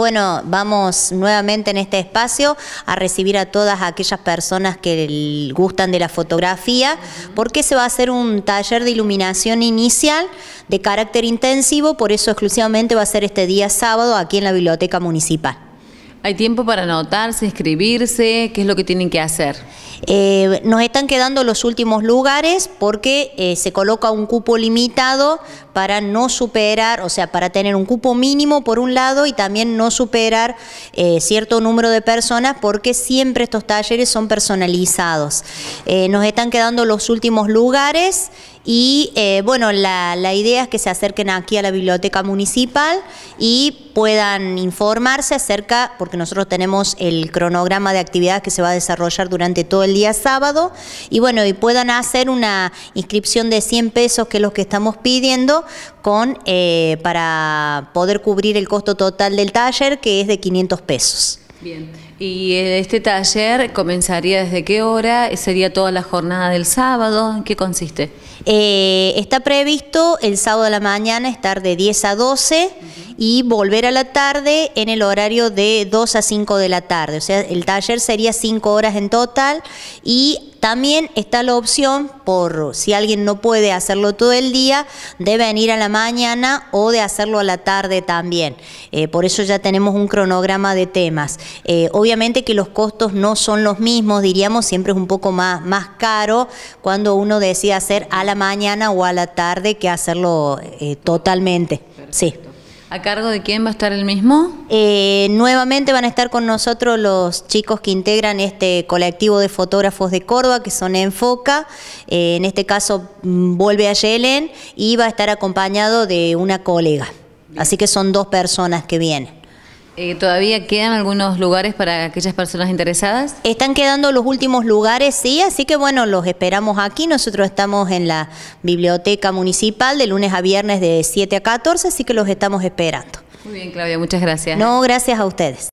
Bueno, vamos nuevamente en este espacio a recibir a todas aquellas personas que gustan de la fotografía, porque se va a hacer un taller de iluminación inicial de carácter intensivo, por eso exclusivamente va a ser este día sábado aquí en la Biblioteca Municipal. ¿Hay tiempo para anotarse, inscribirse? ¿Qué es lo que tienen que hacer? Eh, nos están quedando los últimos lugares porque eh, se coloca un cupo limitado para no superar, o sea, para tener un cupo mínimo por un lado y también no superar eh, cierto número de personas porque siempre estos talleres son personalizados. nos están quedando los últimos lugares y bueno, la, la, idea es que se acerquen aquí a la biblioteca municipal y puedan informarse acerca, porque nosotros tenemos el cronograma de actividades que se va a desarrollar durante todo el día sábado y bueno, y puedan hacer una inscripción de 100 pesos, que es lo que estamos pidiendo, con eh, para poder cubrir el costo total del taller, que es de 500 pesos. Bien. ¿Y eh, este taller comenzaría desde qué hora? ¿Sería toda la jornada del sábado? ¿En qué consiste? Eh, está previsto el sábado de la mañana estar de 10 a 12 y volver a la tarde en el horario de 2 a 5 de la tarde. O sea, el taller sería 5 horas en total y también está la opción por si alguien no puede hacerlo todo el día, de venir a la mañana o de hacerlo a la tarde también. Eh, por eso ya tenemos un cronograma de temas. Eh, obviamente que los costos no son los mismos, diríamos, siempre es un poco más, más caro cuando uno decide hacer a la mañana o a la tarde que hacerlo eh, totalmente. Sí. ¿A cargo de quién va a estar el mismo? Eh, nuevamente van a estar con nosotros los chicos que integran este colectivo de fotógrafos de Córdoba, que son Enfoca. Eh, en este caso mm, vuelve a Yelen y va a estar acompañado de una colega. Así que son dos personas que vienen. Eh, ¿Todavía quedan algunos lugares para aquellas personas interesadas? Están quedando los últimos lugares, sí, así que bueno, los esperamos aquí. Nosotros estamos en la biblioteca municipal de lunes a viernes de 7 a 14, así que los estamos esperando. Muy bien, Claudia, muchas gracias. No, gracias a ustedes.